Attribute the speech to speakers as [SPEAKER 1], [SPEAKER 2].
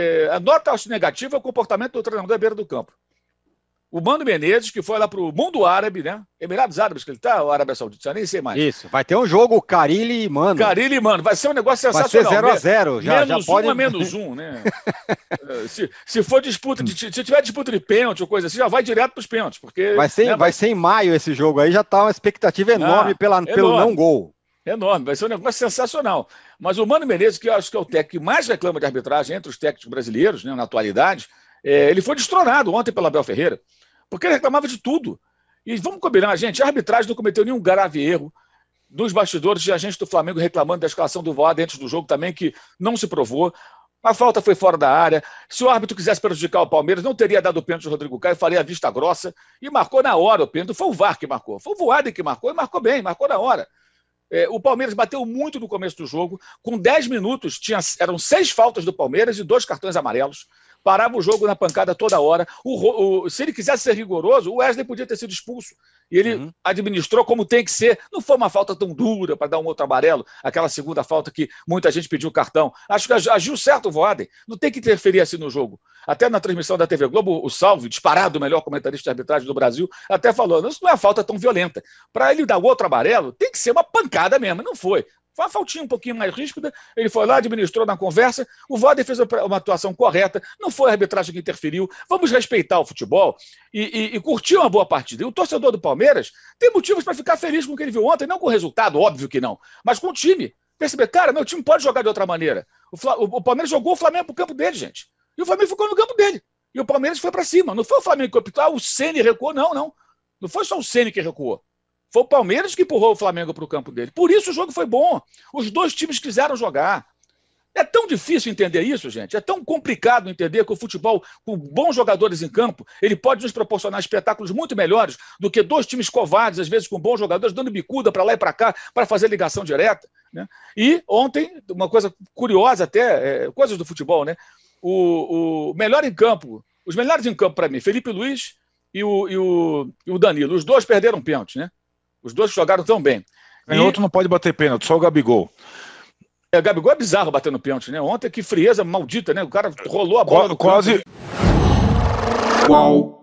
[SPEAKER 1] É, a nota negativa é o comportamento do treinador à beira do campo. O Mano Menezes, que foi lá para o mundo árabe, né? Emirados Árabes, que ele está, ou Arábia Saudita, nem sei mais. Isso, vai ter um jogo Carilli e Mano. Carilli e Mano, vai ser um negócio sensacional. Vai ser 0x0, já, menos já um é menos um, né? É, se, se for disputa, de, se tiver disputa de pênalti ou coisa assim, já vai direto para os pênaltis, porque... Vai ser, né, vai... vai ser em maio esse jogo aí, já está uma expectativa ah, enorme ah, pela, enorme. pelo não gol. Enorme, vai ser um negócio sensacional. Mas o Mano Menezes, que eu acho que é o técnico que mais reclama de arbitragem entre os técnicos brasileiros, né, na atualidade, é, ele foi destronado ontem pela Abel Ferreira, porque ele reclamava de tudo. E vamos combinar, gente, a arbitragem não cometeu nenhum grave erro. Dos bastidores, de agentes do Flamengo reclamando da escalação do Voada antes do jogo também, que não se provou. A falta foi fora da área. Se o árbitro quisesse prejudicar o Palmeiras, não teria dado o pênalti ao Rodrigo Caio, faria a vista grossa. E marcou na hora o pênalti. Foi o VAR que marcou. Foi o Voada que marcou. E marcou bem, marcou na hora. É, o Palmeiras bateu muito no começo do jogo. Com 10 minutos, tinha, eram seis faltas do Palmeiras e dois cartões amarelos parava o jogo na pancada toda hora. O, o, se ele quisesse ser rigoroso, o Wesley podia ter sido expulso. E ele uhum. administrou como tem que ser. Não foi uma falta tão dura para dar um outro amarelo, aquela segunda falta que muita gente pediu cartão. Acho que agiu certo o Voaden. Não tem que interferir assim no jogo. Até na transmissão da TV Globo, o Salve, disparado o melhor comentarista de arbitragem do Brasil, até falou: isso não é falta tão violenta. Para ele dar outro amarelo, tem que ser uma pancada mesmo. Não foi. Foi uma faltinha um pouquinho mais ríspida. Ele foi lá, administrou na conversa. O Voden fez uma atuação correta. Não foi a arbitragem que interferiu. Vamos respeitar o futebol e, e, e curtir uma boa partida. E o torcedor do Palmeiras tem motivos para ficar feliz com o que ele viu ontem. Não com o resultado, óbvio que não, mas com o time. Perceber, cara, meu time pode jogar de outra maneira. O, o Palmeiras jogou o Flamengo para o campo dele, gente. E o Flamengo ficou no campo dele. E o Palmeiras foi para cima. Não foi o Flamengo que optou, ah, o Ceni recuou. Não, não. Não foi só o Ceni que recuou. Foi o Palmeiras que empurrou o Flamengo para o campo dele. Por isso o jogo foi bom. Os dois times quiseram jogar. É tão difícil entender isso, gente. É tão complicado entender que o futebol, com bons jogadores em campo, ele pode nos proporcionar espetáculos muito melhores do que dois times covardes, às vezes com bons jogadores, dando bicuda para lá e para cá para fazer ligação direta. Né? E ontem, uma coisa curiosa até, é, coisas do futebol, né? O, o melhor em campo, os melhores em campo para mim, Felipe Luiz e o, e o, e o Danilo. Os dois perderam pênalti, né? Os dois jogaram tão bem. E... outro não pode bater pênalti, só o Gabigol. É, o Gabigol é bizarro batendo pênalti, né? Ontem que frieza maldita, né? O cara rolou a bola. Qu quase. Qual?